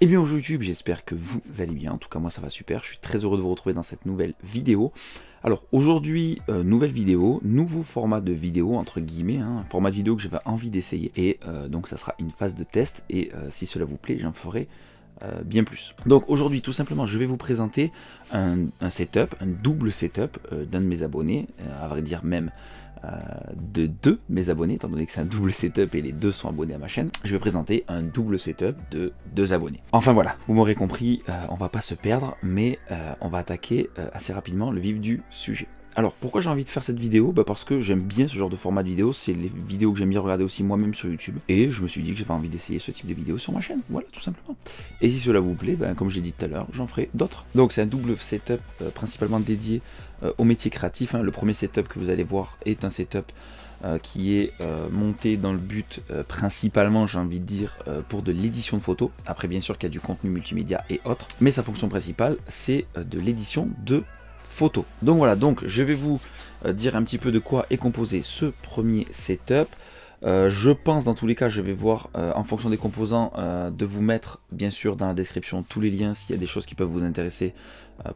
Et eh bien YouTube, j'espère que vous allez bien, en tout cas moi ça va super, je suis très heureux de vous retrouver dans cette nouvelle vidéo. Alors aujourd'hui, euh, nouvelle vidéo, nouveau format de vidéo entre guillemets, hein. un format de vidéo que j'avais envie d'essayer et euh, donc ça sera une phase de test et euh, si cela vous plaît j'en ferai bien plus. Donc aujourd'hui tout simplement je vais vous présenter un, setup, un double setup d'un de mes abonnés, à vrai dire même euh, de deux mes abonnés, étant donné que c'est un double setup et les deux sont abonnés à ma chaîne, je vais présenter un double setup de deux abonnés. Enfin voilà, vous m'aurez compris, euh, on va pas se perdre, mais euh, on va attaquer assez rapidement le vif du sujet. Alors pourquoi j'ai envie de faire cette vidéo bah Parce que j'aime bien ce genre de format de vidéo, c'est les vidéos que j'aime bien regarder aussi moi-même sur YouTube. Et je me suis dit que j'avais envie d'essayer ce type de vidéo sur ma chaîne, voilà tout simplement. Et si cela vous plaît, bah, comme j'ai dit tout à l'heure, j'en ferai d'autres. Donc c'est un double setup euh, principalement dédié euh, au métier créatif. Hein. Le premier setup que vous allez voir est un setup euh, qui est monté dans le but principalement, j'ai envie de dire, pour de l'édition de photos. Après, bien sûr qu'il y a du contenu multimédia et autres, mais sa fonction principale, c'est de l'édition de photo. Donc voilà, donc je vais vous euh, dire un petit peu de quoi est composé ce premier setup. Euh, je pense dans tous les cas, je vais voir euh, en fonction des composants euh, de vous mettre bien sûr dans la description tous les liens s'il y a des choses qui peuvent vous intéresser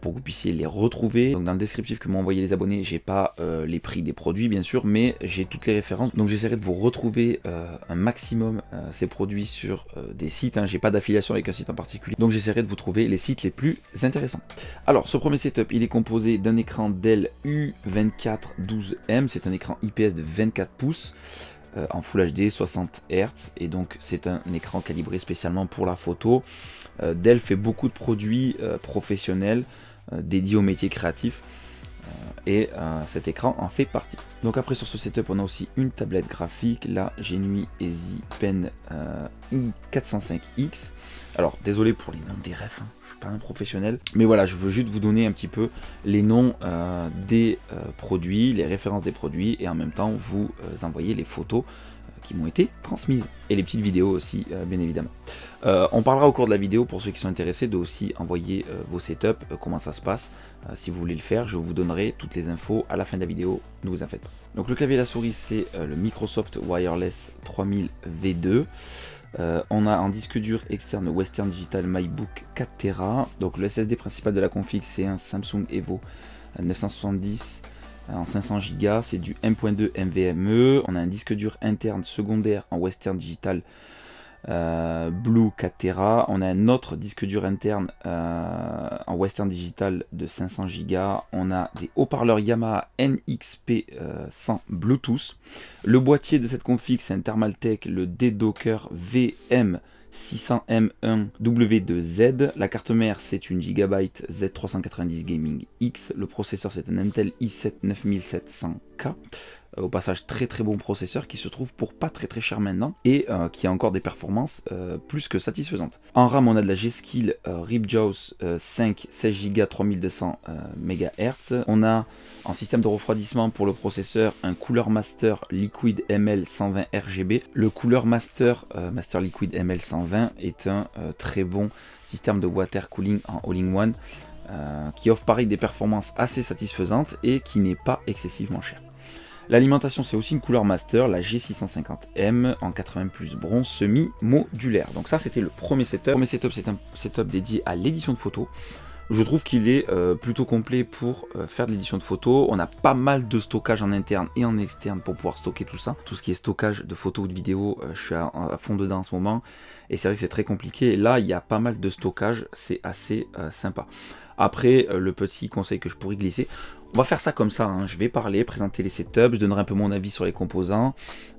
pour que vous puissiez les retrouver. Donc dans le descriptif que m'ont envoyé les abonnés, j'ai pas les prix des produits bien sûr, mais j'ai toutes les références. Donc j'essaierai de vous retrouver un maximum ces produits sur des sites. Hein. J'ai pas d'affiliation avec un site en particulier, donc j'essaierai de vous trouver les sites les plus intéressants. Alors ce premier setup, il est composé d'un écran Dell U2412M, c'est un écran IPS de 24 pouces. Euh, en Full HD 60 Hz et donc c'est un écran calibré spécialement pour la photo. Euh, Dell fait beaucoup de produits euh, professionnels dédiés aux métiers créatifs, euh, et euh, cet écran en fait partie. Donc après sur ce setup on a aussi une tablette graphique, la Genui Easy Pen euh, i405X. Alors désolé pour les noms des refs, je hein. je suis pas un professionnel, mais voilà je veux juste vous donner un petit peu les noms des produits, les références des produits et en même temps vous envoyer les photos qui m'ont été transmises et les petites vidéos aussi bien évidemment. on parlera au cours de la vidéo pour ceux qui sont intéressés de aussi envoyer vos setups, comment ça se passe, euh, si vous voulez le faire, je vous donnerai toutes les infos à la fin de la vidéo, ne vous en faites pas. Donc le clavier et la souris, c'est euh, le Microsoft Wireless 3000 V2. Euh, on a un disque dur externe Western Digital MyBook 4 Tera. Donc le SSD principal de la config, c'est un Samsung Evo 970 en 500 Go, c'est du 1.2 mvme On a un disque dur interne secondaire en Western Digital euh, Blue 4 On a un autre disque dur interne euh, en Western Digital de 500 Go. On a des haut-parleurs Yamaha NXP sans euh, Bluetooth. Le boîtier de cette config, c'est un Thermaltech, le D-Docker VM. 600M1 W2Z. La carte mère, c'est une Gigabyte Z390 Gaming X. Le processeur, c'est un Intel i7 9700K au passage très très bon processeur qui se trouve pour pas très très cher maintenant et euh, qui a encore des performances euh, plus que satisfaisantes. En RAM on a de la G-Skill Ripjaws 5 16Go 3200 MHz. On a en système de refroidissement pour le processeur un Cooler Master Liquid ML 120 RGB. Le Cooler Master euh, Master Liquid ML 120 est un très bon système de water cooling en all-in-one. qui offre pareil des performances assez satisfaisantes et qui n'est pas excessivement cher. L'alimentation, c'est aussi une couleur master, la G650M en 80 plus bronze semi-modulaire. Donc ça, c'était le premier setup. Le premier setup, c'est un setup dédié à l'édition de photos. Je trouve qu'il est euh, plutôt complet pour euh, faire de l'édition de photos. On a pas mal de stockage en interne et en externe pour pouvoir stocker tout ça. Tout ce qui est stockage de photos ou de vidéos, euh, je suis à, à, fond dedans en ce moment. Et c'est vrai que c'est très compliqué. Là, il y a pas mal de stockage. C'est assez sympa. Après, le petit conseil que je pourrais glisser, on va faire ça comme ça, hein. je vais parler, présenter les setups, je donnerai un peu mon avis sur les composants,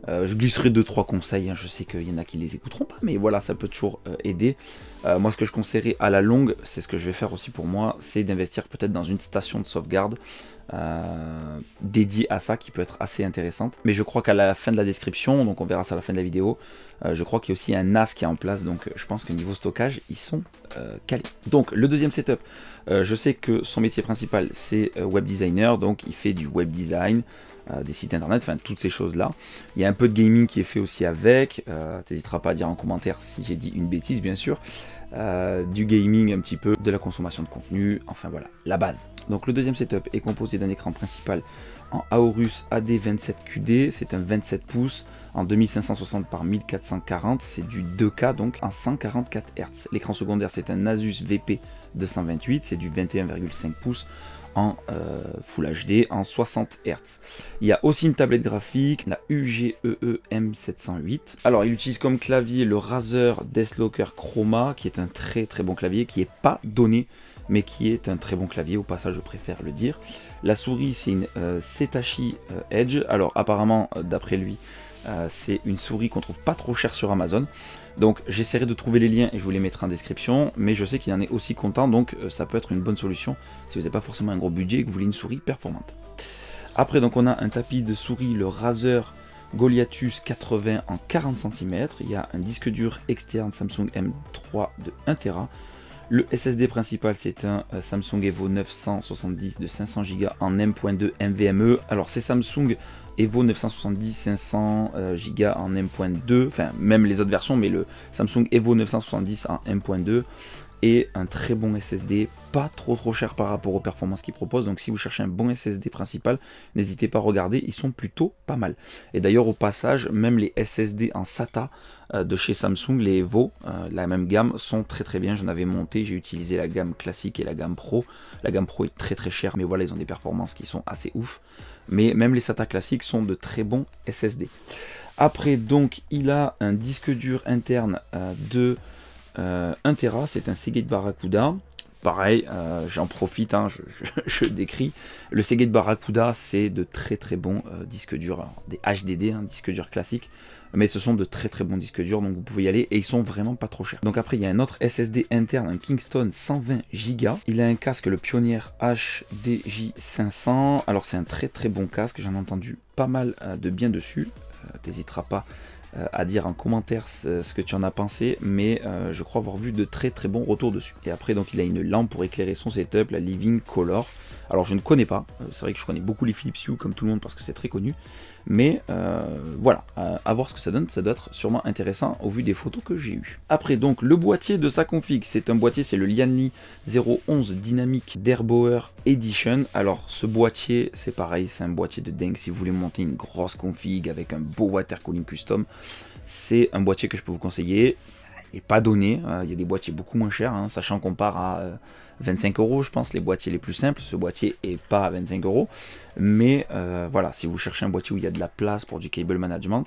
euh, je glisserai 2-3 conseils, hein. je sais qu'il y en a qui les écouteront pas, mais voilà, ça peut toujours euh, aider. Euh, moi, ce que je conseillerais à la longue, c'est ce que je vais faire aussi pour moi, c'est d'investir peut-être dans une station de sauvegarde. Euh, dédié à ça qui peut être assez intéressante. Mais je crois qu'à la fin de la description, donc on verra ça à la fin de la vidéo, euh, je crois qu'il y a aussi un NAS qui est en place, donc je pense que niveau stockage, ils sont euh, calés. Donc le deuxième setup, je sais que son métier principal c'est web designer, donc il fait du web design, des sites internet, enfin toutes ces choses là. Il y a un peu de gaming qui est fait aussi avec, t'hésiteras pas à dire en commentaire si j'ai dit une bêtise bien sûr. Euh, du gaming un petit peu, de la consommation de contenu, enfin voilà, la base. Donc le deuxième setup est composé d'un écran principal en Aorus AD27QD, c'est un 27 pouces en 2560 par 1440, c'est du 2K donc en 144 Hz. L'écran secondaire c'est un Asus VP228, c'est du 21,5 pouces en euh, Full HD en 60 Hz. Il y a aussi une tablette graphique, la UGEE M708. Alors il utilise comme clavier le Razer Deathlocker Chroma, qui est un très très bon clavier, qui n'est pas donné, mais qui est un très bon clavier, au passage je préfère le dire. La souris c'est une euh, Setachi euh, Edge, alors apparemment d'après lui, c'est une souris qu'on trouve pas trop cher sur Amazon. Donc j'essaierai de trouver les liens et je vous les mettrai en description, mais je sais qu'il y en est aussi content, donc euh, ça peut être une bonne solution si vous n'avez pas forcément un gros budget et que vous voulez une souris performante. Après donc on a un tapis de souris, le Razer Goliathus 80 en 40 cm, il y a un disque dur externe Samsung M3 de 1 Tera, le SSD principal, c'est un euh, Samsung Evo 970 de 500 Go en M.2 NVMe. Alors c'est Samsung, Evo 970 500 Go en M.2, enfin même les autres versions, mais le Samsung Evo 970 en M.2 est un très bon SSD, pas trop trop cher par rapport aux performances qu'il propose Donc si vous cherchez un bon SSD principal, n'hésitez pas à regarder, ils sont plutôt pas mal. Et d'ailleurs au passage, même les SSD en SATA euh, de chez Samsung, les Evo, euh, la même gamme, sont très très bien. J'en avais monté, j'ai utilisé la gamme classique et la gamme Pro. La gamme Pro est très très chère, mais voilà, ils ont des performances qui sont assez ouf mais même les SATA classiques sont de très bons SSD. Après, donc, il a un disque dur interne euh, de 1 euh, Tera, c'est un Seagate Barracuda pareil, euh, j'en profite, hein, je, décris. Le Seagate Barracuda, c'est de très très bons euh, disques durs, hein, des HDD, un hein, disque dur classique, mais ce sont de très très bons disques durs, donc vous pouvez y aller et ils sont vraiment pas trop chers. Donc après, il y a un autre SSD interne, un Kingston 120 Go. Il a un casque, le Pioneer HDJ500. Alors c'est un très très bon casque, j'en ai entendu pas mal euh, de bien dessus. Euh, T'hésiteras pas euh, à dire en commentaire euh, ce, que tu en as pensé, mais euh, je crois avoir vu de très très bons retours dessus. Et après, donc il a une lampe pour éclairer son setup, la Living Color. Alors je ne connais pas, c'est vrai que je connais beaucoup les Philips Hue comme tout le monde parce que c'est très connu, mais voilà, à, voir ce que ça donne, ça doit être sûrement intéressant au vu des photos que j'ai eues. Après donc le boîtier de sa config, c'est un boîtier, c'est le Lianli 011 Dynamic Derboer Edition. Alors ce boîtier, c'est pareil, c'est un boîtier de dingue, si vous voulez monter une grosse config avec un beau water cooling custom, c'est un boîtier que je peux vous conseiller. et pas donné, euh, il y a des boîtiers beaucoup moins chers, hein, sachant qu'on part à 25 euh, euros, je pense, les boîtiers les plus simples. Ce boîtier est pas à 25 euros, mais euh, voilà, si vous cherchez un boîtier où il y a de la place pour du cable management,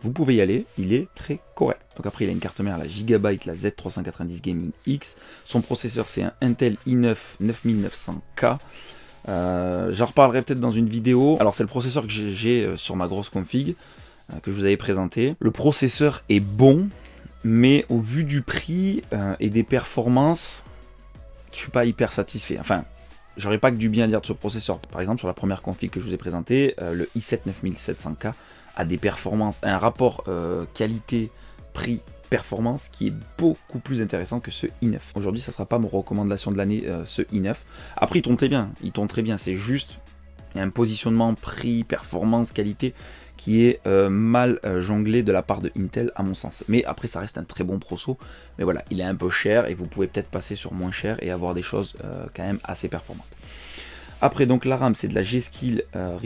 vous pouvez y aller. Il est très correct. Donc après, il a une carte mère, la Gigabyte, la Z390 Gaming X. Son processeur, c'est un Intel i9 9900K. J'en reparlerai peut-être dans une vidéo. Alors c'est le processeur que j'ai sur ma grosse config. Euh, que je vous avais présenté. Le processeur est bon, mais au vu du prix euh, et des performances, je suis pas hyper satisfait. Enfin, j'aurais pas que du bien à dire de ce processeur. Par exemple, sur la première config que je vous ai présentée, euh, le i7 9700K a des performances, un rapport qualité-prix performance qui est beaucoup plus intéressant que ce i9. Aujourd'hui, ça sera pas mon recommandation de l'année, ce i9. Après, il tourne très bien, il tourne très bien, c'est juste un positionnement prix, performance, qualité qui est euh, mal euh, jonglé de la part de Intel à mon sens. Mais après ça reste un très bon proso, mais voilà, il est un peu cher et vous pouvez peut-être passer sur moins cher et avoir des choses euh, quand même assez performantes. Après donc la RAM c'est de la G-Skill euh,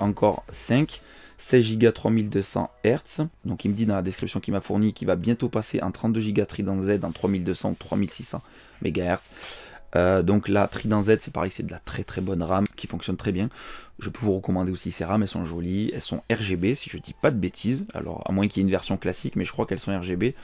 encore 5. 16 Go 3200 Hz. Donc il me dit dans la description qu'il m'a fourni qu'il va bientôt passer en 32 Go Trident Z en 3200 3600 MHz. Euh, donc la Trident Z, c'est pareil, c'est de la très très bonne RAM qui fonctionne très bien. Je peux vous recommander aussi ces RAM, elles sont jolies, elles sont RGB si je dis pas de bêtises. Alors à moins qu'il y ait une version classique, mais je crois qu'elles sont RGB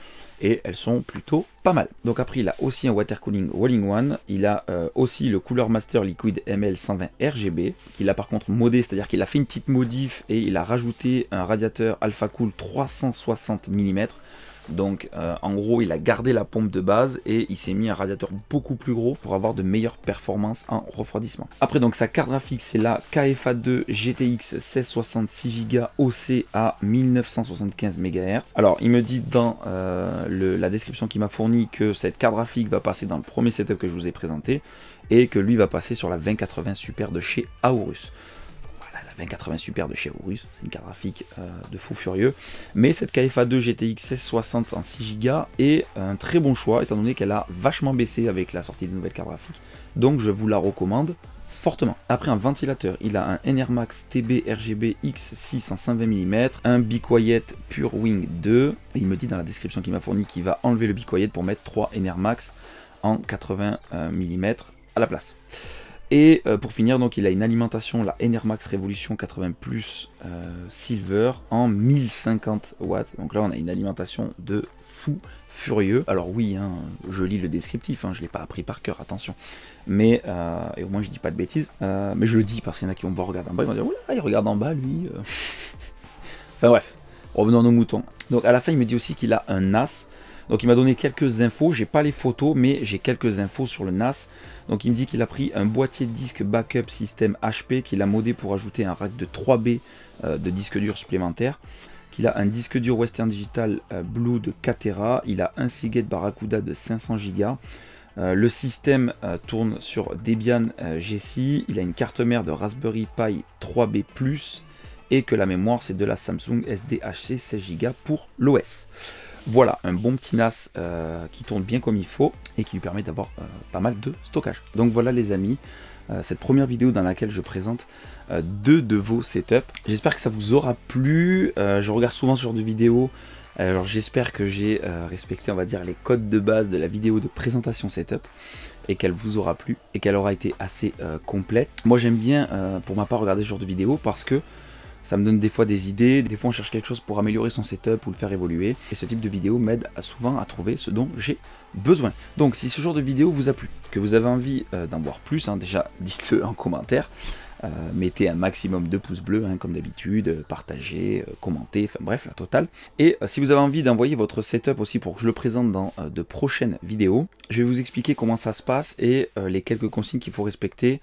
et elles sont plutôt pas mal. Donc après il a aussi un water cooling Walling One, il a euh, aussi le Cooler Master Liquid ML 120 RGB qu'il a par contre modé, c'est-à-dire qu'il a fait une petite modif et il a rajouté un radiateur Alpha Cool 360 mm donc euh, en gros, il a gardé la pompe de base et il s'est mis un radiateur beaucoup plus gros pour avoir de meilleures performances en refroidissement. Après donc sa carte graphique, c'est la KFA2 GTX 1666 Go OC à 1975 MHz. Alors il me dit dans euh, la description qu'il m'a fournie que cette carte graphique va passer dans le premier setup que je vous ai présenté et que lui va passer sur la 2080 Super de chez Aorus. 2080 Super de chez Aorus, c'est une carte graphique euh, de fou furieux. Mais cette KFA 2 GTX 1660 en 6Go est un très bon choix, étant donné qu'elle a vachement baissé avec la sortie des nouvelles cartes graphiques. Donc je vous la recommande fortement. Après un ventilateur, il a un NRMAX TB RGB X6 en 120 mm, un BeQuiet Pure Wing 2. Il me dit dans la description qu'il m'a fourni qu'il va enlever le bicoyette pour mettre 3 Max en 80 euh, mm à la place. Et euh, pour finir, donc il a une alimentation, la Enermax Revolution 80 Plus euh, Silver en 1050 watts. Donc là, on a une alimentation de fou furieux. Alors oui, hein, je lis le descriptif, hein, je ne l'ai pas appris par cœur, attention. Mais, euh, et au moins je dis pas de bêtises, mais je le dis parce qu'il y en a qui vont me voir regarder en bas, ils vont dire, oula, il regarde en bas lui. enfin bref, revenons à nos moutons. Donc à la fin, il me dit aussi qu'il a un as. Donc il m'a donné quelques infos, j'ai pas les photos, mais j'ai quelques infos sur le NAS. Donc il me dit qu'il a pris un boîtier de disque backup système HP, qu'il a modé pour ajouter un rack de 3B euh, de disque dur supplémentaire. Qu'il a un disque dur Western Digital euh, Blue de 4 il a un Seagate Barracuda de 500 Go. Euh, le système tourne sur Debian Jessie. il a une carte mère de Raspberry Pi 3B+, et que la mémoire c'est de la Samsung SDHC 16 Go pour l'OS. Voilà, un bon petit NAS euh, qui tourne bien comme il faut et qui lui permet d'avoir euh, pas mal de stockage. Donc voilà les amis, euh, cette première vidéo dans laquelle je présente deux de vos setups. J'espère que ça vous aura plu. je regarde souvent ce genre de vidéos. Alors j'espère que j'ai respecté, on va dire, les codes de base de la vidéo de présentation setup et qu'elle vous aura plu et qu'elle aura été assez complète. Moi j'aime bien pour ma part regarder ce genre de vidéo parce que ça me donne des fois des idées, des fois on cherche quelque chose pour améliorer son setup ou le faire évoluer. Et ce type de vidéo m'aide souvent à trouver ce dont j'ai besoin. Donc si ce genre de vidéo vous a plu, que vous avez envie euh, d'en voir plus, hein, déjà dites-le en commentaire. Euh, mettez un maximum de pouces bleus, hein, comme d'habitude, euh, partagez, commentez, enfin bref, la totale. Et si vous avez envie d'envoyer votre setup aussi pour que je le présente dans de prochaines vidéos, je vais vous expliquer comment ça se passe et les quelques consignes qu'il faut respecter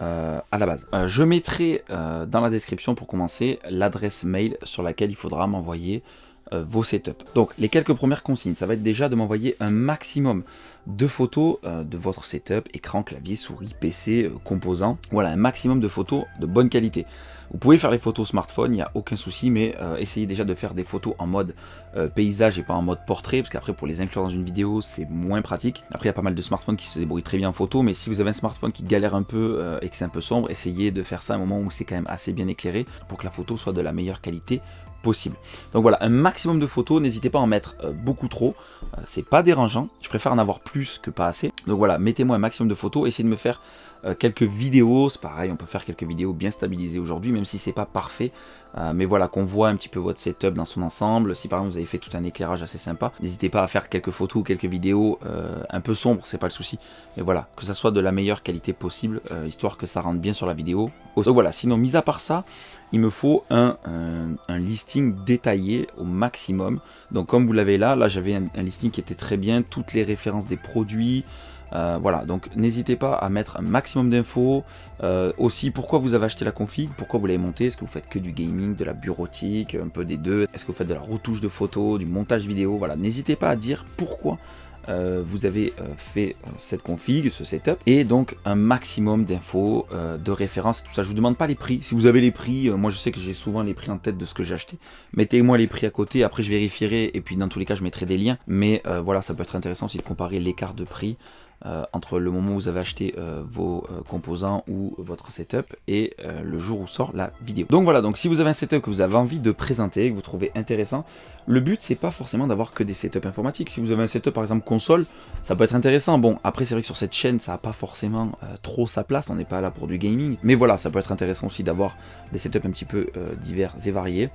euh, à la base. Euh, je mettrai euh, dans la description pour commencer l'adresse mail sur laquelle il faudra m'envoyer vos setups. Donc les quelques premières consignes, ça va être déjà de m'envoyer un maximum de photos de votre setup, écran, clavier, souris, PC, composants. Voilà, un maximum de photos de bonne qualité. Vous pouvez faire les photos smartphone, il n'y a aucun souci, mais euh, essayez déjà de faire des photos en mode euh, paysage et pas en mode portrait, parce qu'après pour les inclure dans une vidéo c'est moins pratique. Après il y a pas mal de smartphones qui se débrouillent très bien en photo, mais si vous avez un smartphone qui galère un peu euh, et que c'est un peu sombre, essayez de faire ça à un moment où c'est quand même assez bien éclairé pour que la photo soit de la meilleure qualité possible. Donc voilà, un maximum de photos, n'hésitez pas à en mettre euh, beaucoup trop, euh, c'est pas dérangeant, je préfère en avoir plus que pas assez. Donc voilà, mettez-moi un maximum de photos, essayez de me faire euh, quelques vidéos, c'est pareil, on peut faire quelques vidéos bien stabilisées aujourd'hui, même si c'est pas parfait, euh, mais voilà, qu'on voit un petit peu votre setup dans son ensemble. Si par exemple vous avez fait tout un éclairage assez sympa, n'hésitez pas à faire quelques photos ou quelques vidéos euh, un peu sombres, c'est pas le souci. Mais voilà, que ça soit de la meilleure qualité possible, euh, histoire que ça rentre bien sur la vidéo. Donc voilà, sinon, mis à part ça, il me faut un, listing détaillé au maximum. Donc comme vous l'avez là, là j'avais un listing qui était très bien, toutes les références des produits, euh, voilà, donc n'hésitez pas à mettre un maximum d'infos. Euh, aussi, pourquoi vous avez acheté la config, pourquoi vous l'avez montée, est-ce que vous faites que du gaming, de la bureautique, un peu des deux, est-ce que vous faites de la retouche de photos, du montage vidéo, voilà, n'hésitez pas à dire pourquoi euh, vous avez fait cette config, ce setup, et donc un maximum d'infos, de références, tout ça. Je vous demande pas les prix. Si vous avez les prix, moi je sais que j'ai souvent les prix en tête de ce que j'ai acheté. Mettez-moi les prix à côté, après je vérifierai, et puis dans tous les cas je mettrai des liens. Mais voilà, ça peut être intéressant aussi de comparer l'écart de prix euh, entre le moment où vous avez acheté euh, vos euh, composants ou votre setup et le jour où sort la vidéo. Donc voilà, donc si vous avez un setup que vous avez envie de présenter, que vous trouvez intéressant, le but c'est pas forcément d'avoir que des setups informatiques. Si vous avez un setup par exemple console, ça peut être intéressant. Bon, après c'est vrai que sur cette chaîne ça n'a pas forcément trop sa place, on n'est pas là pour du gaming. Mais voilà, ça peut être intéressant aussi d'avoir des setups un petit peu divers et variés.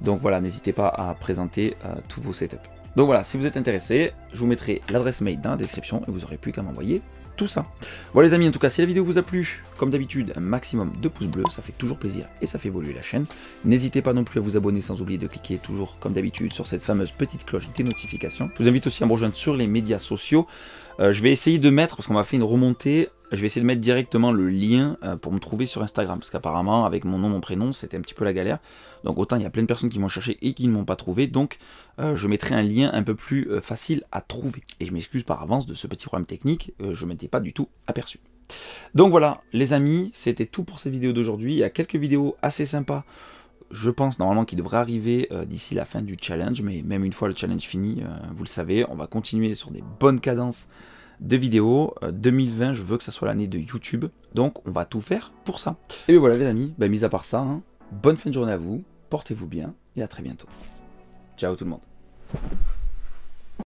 Donc voilà, n'hésitez pas à présenter tous vos setups. Donc voilà, si vous êtes intéressé, je vous mettrai l'adresse mail dans la description et vous aurez plus qu'à m'envoyer tout ça. Voilà les amis, en tout cas, si la vidéo vous a plu, comme d'habitude, un maximum de pouces bleus, ça fait toujours plaisir et ça fait évoluer la chaîne. N'hésitez pas non plus à vous abonner sans oublier de cliquer toujours, comme d'habitude, sur cette fameuse petite cloche des notifications. Je vous invite aussi à me rejoindre sur les médias sociaux. Euh, je vais essayer de mettre, parce qu'on m'a fait une remontée, je vais essayer de mettre directement le lien euh, pour me trouver sur Instagram, parce qu'apparemment, avec mon nom, mon prénom, c'était un petit peu la galère. Donc autant il y a plein de personnes qui m'ont cherché et qui ne m'ont pas trouvé, donc euh, je mettrai un lien un peu plus euh, facile à trouver. Et je m'excuse par avance de ce petit problème technique, je ne m'étais pas du tout aperçu. Donc voilà, les amis, c'était tout pour cette vidéo d'aujourd'hui. Il y a quelques vidéos assez sympas je pense normalement qu'il devraient arriver d'ici la fin du challenge, mais même une fois le challenge fini, vous le savez, on va continuer sur des bonnes cadences de vidéos. 2020, euh, je veux que ça soit l'année de YouTube. Donc, on va tout faire pour ça. Et bien voilà, les amis, ben, mis à part ça, hein, bonne fin de journée à vous, portez-vous bien et à très bientôt. Ciao tout le monde.